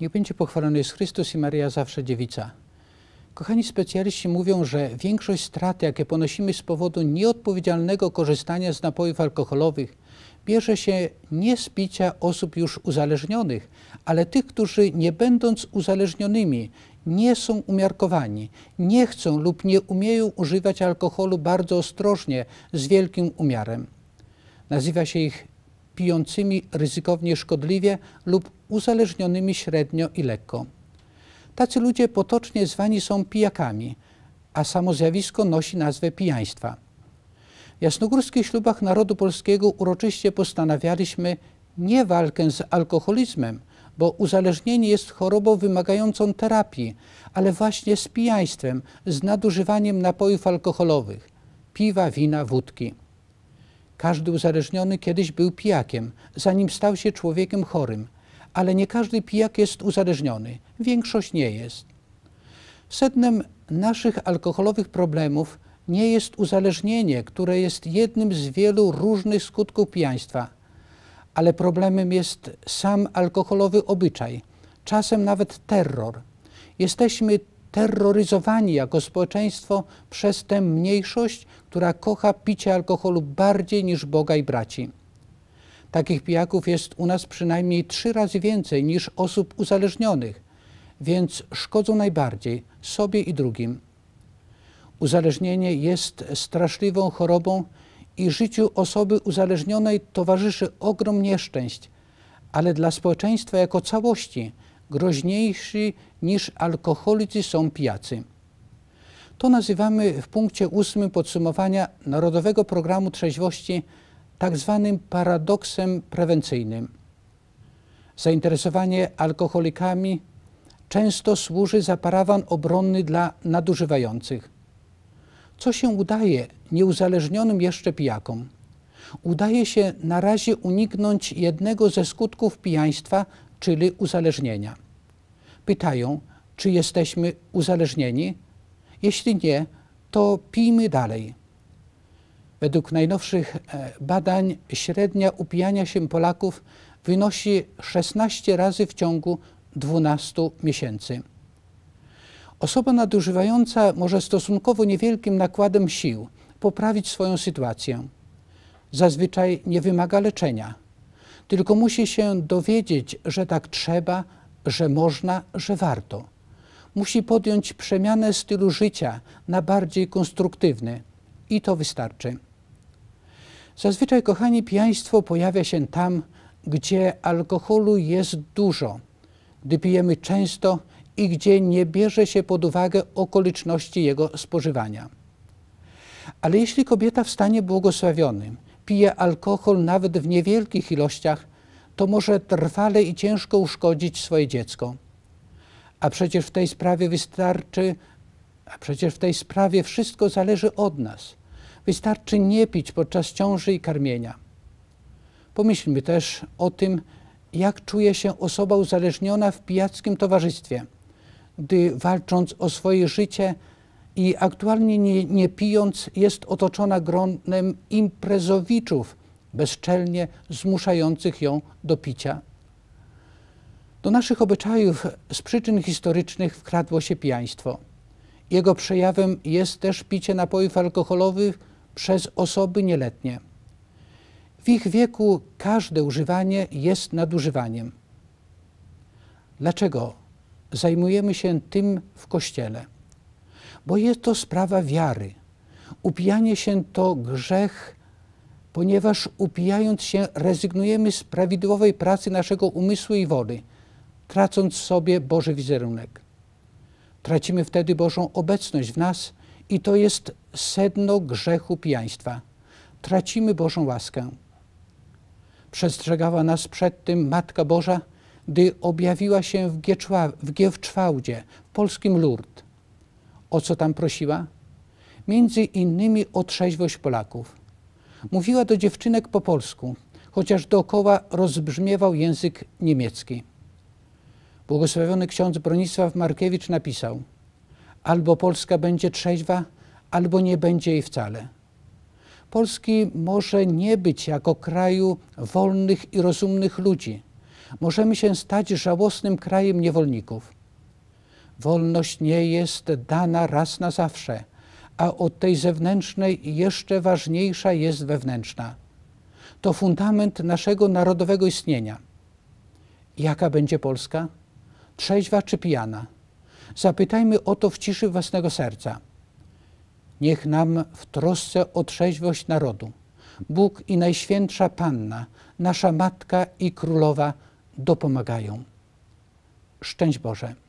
Niech będzie pochwalony jest Chrystus i Maria zawsze dziewica. Kochani specjaliści mówią, że większość strat, jakie ponosimy z powodu nieodpowiedzialnego korzystania z napojów alkoholowych, bierze się nie z picia osób już uzależnionych, ale tych, którzy nie będąc uzależnionymi, nie są umiarkowani, nie chcą lub nie umieją używać alkoholu bardzo ostrożnie, z wielkim umiarem. Nazywa się ich pijącymi ryzykownie szkodliwie lub uzależnionymi średnio i lekko. Tacy ludzie potocznie zwani są pijakami, a samo zjawisko nosi nazwę pijaństwa. W jasnogórskich ślubach narodu polskiego uroczyście postanawialiśmy nie walkę z alkoholizmem, bo uzależnienie jest chorobą wymagającą terapii, ale właśnie z pijaństwem, z nadużywaniem napojów alkoholowych, piwa, wina, wódki. Każdy uzależniony kiedyś był pijakiem, zanim stał się człowiekiem chorym, ale nie każdy pijak jest uzależniony, większość nie jest. Sednem naszych alkoholowych problemów nie jest uzależnienie, które jest jednym z wielu różnych skutków pijaństwa, ale problemem jest sam alkoholowy obyczaj, czasem nawet terror. Jesteśmy terroryzowani jako społeczeństwo przez tę mniejszość, która kocha picie alkoholu bardziej niż Boga i braci. Takich pijaków jest u nas przynajmniej trzy razy więcej niż osób uzależnionych, więc szkodzą najbardziej sobie i drugim. Uzależnienie jest straszliwą chorobą i życiu osoby uzależnionej towarzyszy ogrom nieszczęść, ale dla społeczeństwa jako całości groźniejszy niż alkoholicy są pijacy. To nazywamy w punkcie ósmym podsumowania Narodowego Programu Trzeźwości tak zwanym paradoksem prewencyjnym. Zainteresowanie alkoholikami często służy za parawan obronny dla nadużywających. Co się udaje nieuzależnionym jeszcze pijakom? Udaje się na razie uniknąć jednego ze skutków pijaństwa czyli uzależnienia. Pytają, czy jesteśmy uzależnieni? Jeśli nie, to pijmy dalej. Według najnowszych e, badań średnia upijania się Polaków wynosi 16 razy w ciągu 12 miesięcy. Osoba nadużywająca może stosunkowo niewielkim nakładem sił poprawić swoją sytuację. Zazwyczaj nie wymaga leczenia tylko musi się dowiedzieć, że tak trzeba, że można, że warto. Musi podjąć przemianę stylu życia na bardziej konstruktywny i to wystarczy. Zazwyczaj, kochani, pijaństwo pojawia się tam, gdzie alkoholu jest dużo, gdy pijemy często i gdzie nie bierze się pod uwagę okoliczności jego spożywania. Ale jeśli kobieta w stanie błogosławionym pije alkohol nawet w niewielkich ilościach, to może trwale i ciężko uszkodzić swoje dziecko. A przecież w tej sprawie wystarczy, a przecież w tej sprawie wszystko zależy od nas. Wystarczy nie pić podczas ciąży i karmienia. Pomyślmy też o tym, jak czuje się osoba uzależniona w pijackim towarzystwie, gdy walcząc o swoje życie i aktualnie nie, nie pijąc jest otoczona gronem imprezowiczów, bezczelnie zmuszających ją do picia. Do naszych obyczajów z przyczyn historycznych wkradło się pijaństwo. Jego przejawem jest też picie napojów alkoholowych przez osoby nieletnie. W ich wieku każde używanie jest nadużywaniem. Dlaczego zajmujemy się tym w kościele? bo jest to sprawa wiary. Upijanie się to grzech, ponieważ upijając się rezygnujemy z prawidłowej pracy naszego umysłu i wody, tracąc sobie Boży wizerunek. Tracimy wtedy Bożą obecność w nas i to jest sedno grzechu pijaństwa. Tracimy Bożą łaskę. Przestrzegała nas przed tym Matka Boża, gdy objawiła się w, Gieczła, w Giewczwałdzie, w polskim Lourdes o co tam prosiła? Między innymi o trzeźwość Polaków. Mówiła do dziewczynek po polsku, chociaż dookoła rozbrzmiewał język niemiecki. Błogosławiony ksiądz Bronisław Markiewicz napisał: Albo Polska będzie trzeźwa, albo nie będzie jej wcale. Polski może nie być jako kraju wolnych i rozumnych ludzi. Możemy się stać żałosnym krajem niewolników. Wolność nie jest dana raz na zawsze, a od tej zewnętrznej jeszcze ważniejsza jest wewnętrzna. To fundament naszego narodowego istnienia. Jaka będzie Polska? Trzeźwa czy pijana? Zapytajmy o to w ciszy własnego serca. Niech nam w trosce o trzeźwość narodu Bóg i Najświętsza Panna, nasza Matka i Królowa dopomagają. Szczęść Boże!